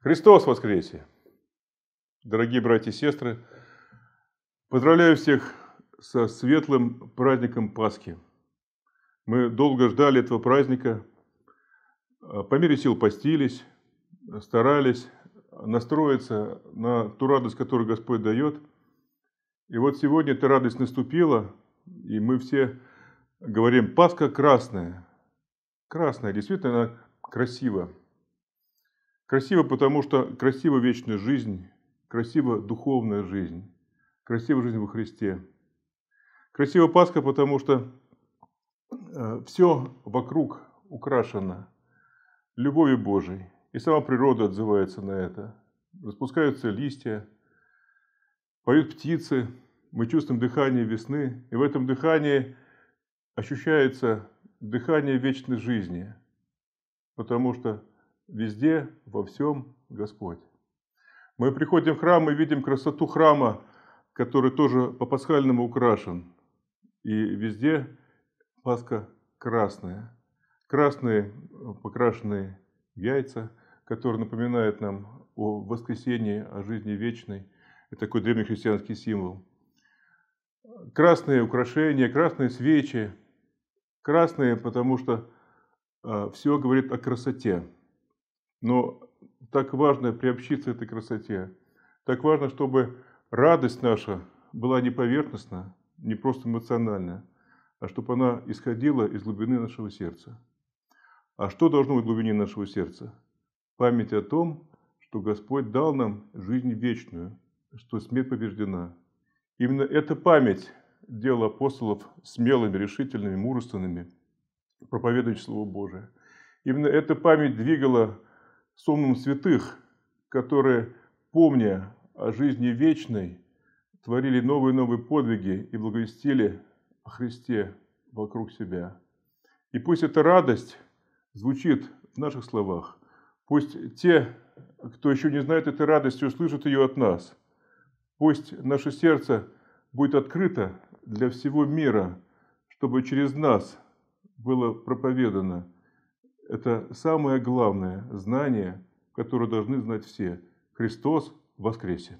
Христос воскресе! Дорогие братья и сестры, поздравляю всех со светлым праздником Пасхи. Мы долго ждали этого праздника, по мере сил постились, старались настроиться на ту радость, которую Господь дает. И вот сегодня эта радость наступила, и мы все говорим, Пасха красная. Красная, действительно, она красивая. Красиво, потому что красива вечная жизнь, красива духовная жизнь, красива жизнь во Христе. Красива Пасха, потому что э, все вокруг украшено любовью Божией, и сама природа отзывается на это. Распускаются листья, поют птицы, мы чувствуем дыхание весны, и в этом дыхании ощущается дыхание вечной жизни, потому что Везде, во всем Господь. Мы приходим в храм и видим красоту храма, который тоже по-пасхальному украшен. И везде Пасха красная. Красные э, покрашенные яйца, которые напоминают нам о воскресении, о жизни вечной. Это такой древнехристианский символ. Красные украшения, красные свечи. Красные, потому что э, все говорит о красоте. Но так важно приобщиться этой красоте. Так важно, чтобы радость наша была не поверхностна, не просто эмоциональна, а чтобы она исходила из глубины нашего сердца. А что должно быть в глубине нашего сердца? Память о том, что Господь дал нам жизнь вечную, что смерть побеждена. Именно эта память делала апостолов смелыми, решительными, мужественными, проповедующими Слово Божие. Именно эта память двигала сонмом святых, которые, помня о жизни вечной, творили новые и новые подвиги и благовестили о Христе вокруг себя. И пусть эта радость звучит в наших словах. Пусть те, кто еще не знает этой радости, услышат ее от нас. Пусть наше сердце будет открыто для всего мира, чтобы через нас было проповедано – это самое главное знание, которое должны знать все. Христос воскресе!